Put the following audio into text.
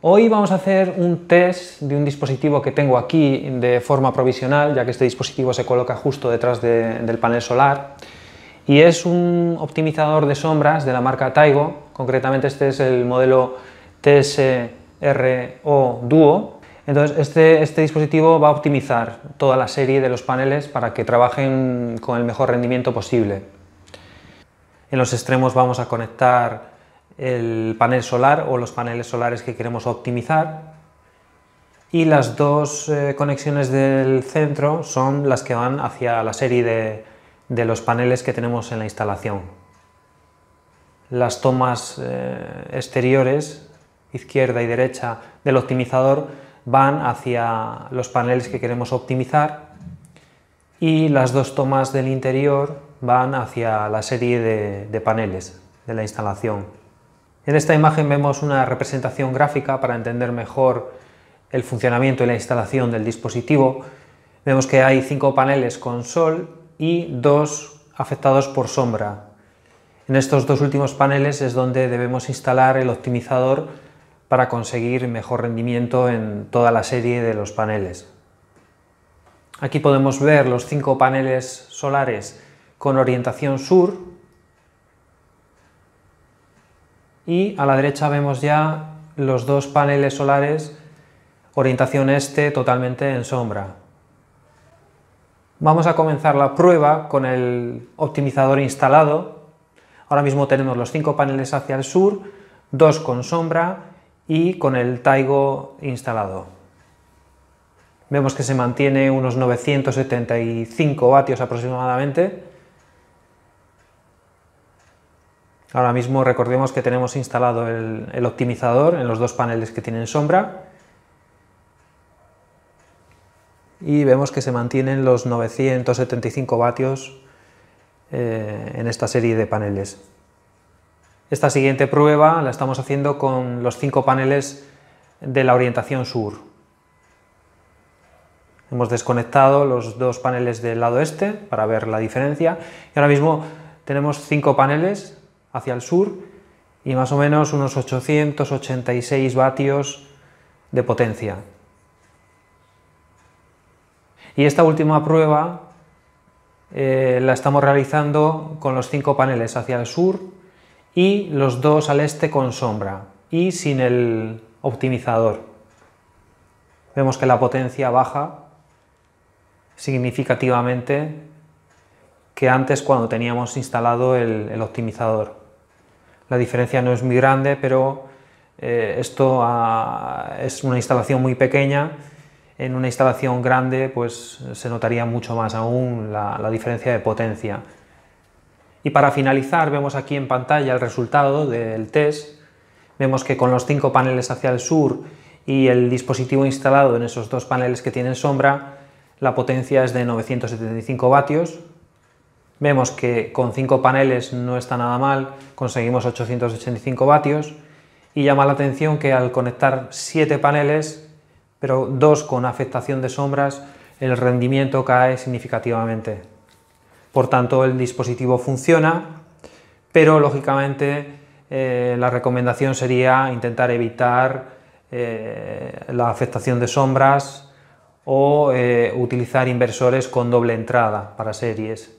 Hoy vamos a hacer un test de un dispositivo que tengo aquí de forma provisional, ya que este dispositivo se coloca justo detrás del panel solar. Y es un optimizador de sombras de la marca Taigo, concretamente este es el modelo TSRO Duo. Entonces este, este dispositivo va a optimizar toda la serie de los paneles para que trabajen con el mejor rendimiento posible. En los extremos vamos a conectar el panel solar o los paneles solares que queremos optimizar y las dos eh, conexiones del centro son las que van hacia la serie de, de los paneles que tenemos en la instalación. Las tomas eh, exteriores, izquierda y derecha del optimizador, van hacia los paneles que queremos optimizar y las dos tomas del interior van hacia la serie de paneles de la instalación. En esta imagen vemos una representación gráfica para entender mejor el funcionamiento y la instalación del dispositivo. Vemos que hay cinco paneles con sol y dos afectados por sombra. En estos dos últimos paneles es donde debemos instalar el optimizador para conseguir mejor rendimiento en toda la serie de los paneles. Aquí podemos ver los cinco paneles solares con orientación sur y a la derecha vemos ya los dos paneles solares orientación este totalmente en sombra. Vamos a comenzar la prueba con el optimizador instalado. Ahora mismo tenemos los cinco paneles hacia el sur, dos con sombra y con el Taigo instalado. Vemos que se mantiene unos 975 vatios aproximadamente Ahora mismo recordemos que tenemos instalado el, optimizador en los dos paneles que tienen sombra y vemos que se mantienen los 975 vatios eh, en esta serie de paneles. Esta siguiente prueba la estamos haciendo con los cinco paneles de la orientación sur. Hemos desconectado los dos paneles del lado este para ver la diferencia y ahora mismo tenemos cinco paneles hacia el sur y más o menos unos 886 vatios de potencia. Y esta última prueba eh, la estamos realizando con los cinco paneles hacia el sur y los dos al este con sombra y sin el optimizador. Vemos que la potencia baja significativamente que antes cuando teníamos instalado el optimizador. La diferencia no es muy grande, pero eh, esto ah, es una instalación muy pequeña. En una instalación grande pues, se notaría mucho más aún la diferencia de potencia. Y para finalizar vemos aquí en pantalla el resultado del test. Vemos que con los cinco paneles hacia el sur y el dispositivo instalado en esos dos paneles que tienen sombra, la potencia es de 975 vatios, Vemos que con 5 paneles no está nada mal, conseguimos 885 vatios y llama la atención que al conectar 7 paneles, pero 2 con afectación de sombras, el rendimiento cae significativamente. Por tanto, el dispositivo funciona, pero lógicamente eh, la recomendación sería intentar evitar eh, la afectación de sombras o eh, utilizar inversores con doble entrada para series.